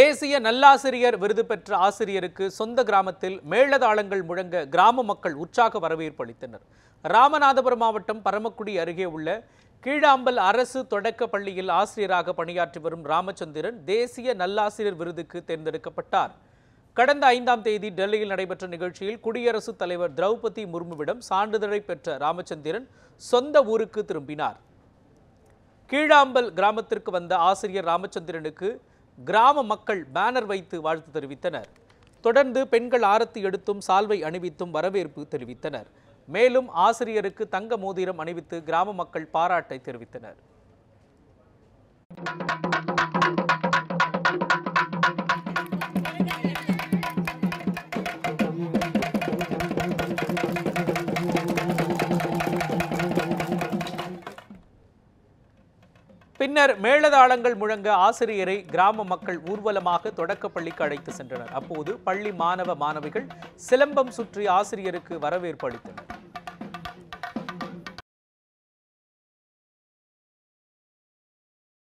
தேசிய நல்லாசிரியர் விருது பெற்ற ஆசிரியருக்கு சொந்த கிராமத்தில் மேளதாளங்கள் முழங்க கிராம மக்கள் உற்சாக வரவேற்பு அளித்தனர் ராமநாதபுரம் மாவட்டம் பரமக்குடி அருகே உள்ள கீழாம்பல் அரசு தொடக்க பள்ளியில் ஆசிரியராக பணியாற்றி வரும் ராமச்சந்திரன் தேசிய நல்லாசிரியர் விருதுக்கு தேர்ந்தெடுக்கப்பட்டார் கடந்த ஐந்தாம் தேதி டெல்லியில் நடைபெற்ற நிகழ்ச்சியில் குடியரசுத் தலைவர் திரௌபதி முர்முவிடம் சான்றிதழை பெற்ற ராமச்சந்திரன் சொந்த ஊருக்கு திரும்பினார் கீழாம்பல் கிராமத்திற்கு வந்த ஆசிரியர் ராமச்சந்திரனுக்கு கிராம மக்கள் பேனர் வைத்து வாழ்த்து தெரிவித்தனர் தொடர்ந்து பெண்கள் ஆரத்தி எடுத்தும் சால்வை அணிவித்தும் வரவேற்பு தெரிவித்தனர் மேலும் ஆசிரியருக்கு தங்க மோதிரம் அணிவித்து கிராம மக்கள் பாராட்டை தெரிவித்தனர் பின்னர் மேளதாளங்கள் முழங்க ஆசிரியரை கிராம மக்கள் ஊர்வலமாக தொடக்க பள்ளிக்கு அழைத்து சென்றனர் அப்போது பள்ளி மாணவ மாணவிகள் சிலம்பம் சுற்றி ஆசிரியருக்கு வரவேற்பு அளித்தனர்